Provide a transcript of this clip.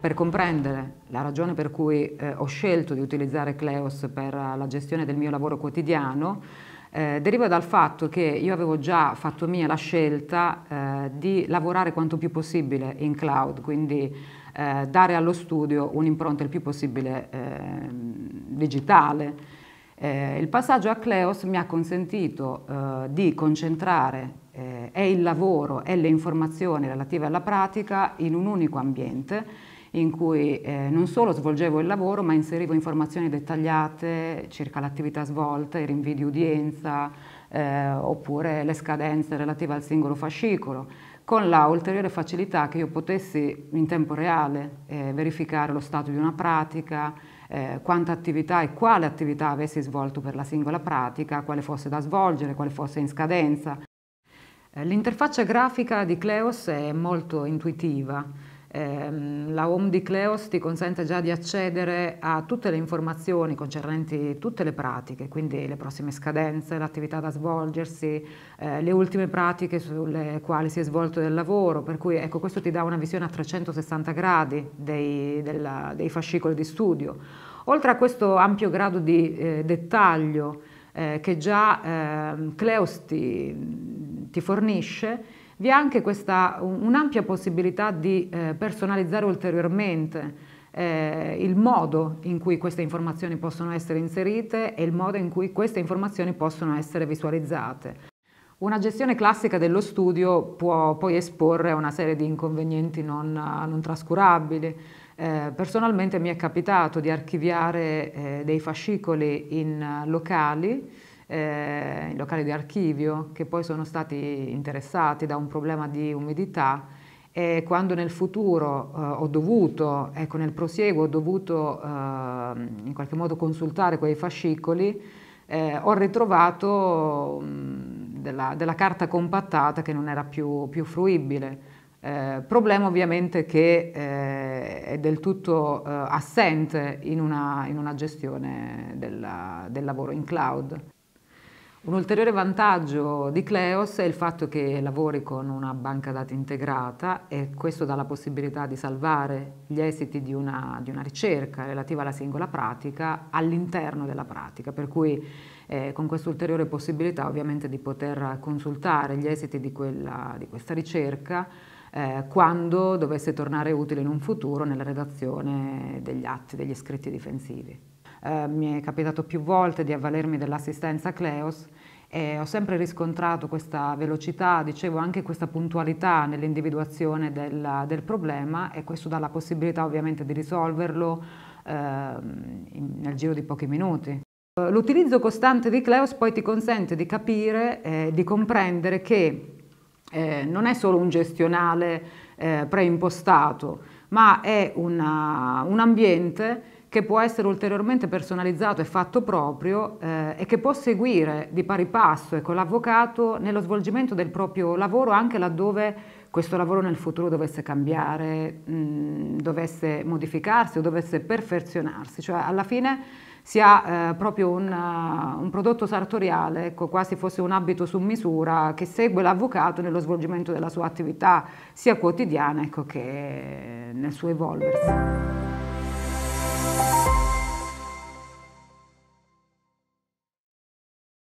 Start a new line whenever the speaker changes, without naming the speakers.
Per comprendere la ragione per cui eh, ho scelto di utilizzare Cleos per la gestione del mio lavoro quotidiano, eh, deriva dal fatto che io avevo già fatto mia la scelta eh, di lavorare quanto più possibile in cloud, quindi eh, dare allo studio un'impronta il più possibile ehm, digitale. Eh, il passaggio a Cleos mi ha consentito eh, di concentrare è il lavoro e le informazioni relative alla pratica in un unico ambiente in cui eh, non solo svolgevo il lavoro ma inserivo informazioni dettagliate circa l'attività svolta, i rinvii di udienza eh, oppure le scadenze relative al singolo fascicolo con la ulteriore facilità che io potessi in tempo reale eh, verificare lo stato di una pratica, eh, quanta attività e quale attività avessi svolto per la singola pratica, quale fosse da svolgere, quale fosse in scadenza. Eh, l'interfaccia grafica di Cleos è molto intuitiva Ehm, la home di Cleos ti consente già di accedere a tutte le informazioni concernenti tutte le pratiche, quindi le prossime scadenze, l'attività da svolgersi, eh, le ultime pratiche sulle quali si è svolto del lavoro, per cui ecco, questo ti dà una visione a 360 gradi dei, della, dei fascicoli di studio. Oltre a questo ampio grado di eh, dettaglio eh, che già ehm, Cleos ti, ti fornisce, vi è anche un'ampia possibilità di eh, personalizzare ulteriormente eh, il modo in cui queste informazioni possono essere inserite e il modo in cui queste informazioni possono essere visualizzate. Una gestione classica dello studio può poi esporre a una serie di inconvenienti non, non trascurabili. Eh, personalmente mi è capitato di archiviare eh, dei fascicoli in eh, locali eh, i locali di archivio che poi sono stati interessati da un problema di umidità e quando nel futuro eh, ho dovuto, ecco nel prosieguo ho dovuto eh, in qualche modo consultare quei fascicoli, eh, ho ritrovato mh, della, della, carta compattata che non era più, più fruibile. Eh, problema ovviamente che eh, è del tutto eh, assente in una, in una gestione della, del lavoro in cloud. Un ulteriore vantaggio di Cleos è il fatto che lavori con una banca dati integrata e questo dà la possibilità di salvare gli esiti di una, di una ricerca relativa alla singola pratica all'interno della pratica, per cui eh, con questa ulteriore possibilità ovviamente di poter consultare gli esiti di, quella, di questa ricerca eh, quando dovesse tornare utile in un futuro nella redazione degli atti, degli scritti difensivi eh, mi è capitato più volte di avvalermi dell'assistenza Cleos e ho sempre riscontrato questa velocità, dicevo anche questa puntualità nell'individuazione del, del, problema e questo dà la possibilità ovviamente di risolverlo eh, in, nel giro di pochi minuti. L'utilizzo costante di Cleos poi ti consente di capire, eh, di comprendere che eh, non è solo un gestionale eh, preimpostato, ma è una, un ambiente che può essere ulteriormente personalizzato e fatto proprio eh, e che può seguire di pari passo e con l'avvocato nello svolgimento del proprio lavoro anche laddove questo lavoro nel futuro dovesse cambiare, mh, mm, dovesse modificarsi o dovesse perfezionarsi. Cioè alla fine si ha eh, proprio un, uh, un, prodotto sartoriale, ecco, quasi fosse un abito su misura che segue l'avvocato nello svolgimento della sua attività sia quotidiana ecco, che nel suo evolversi. Música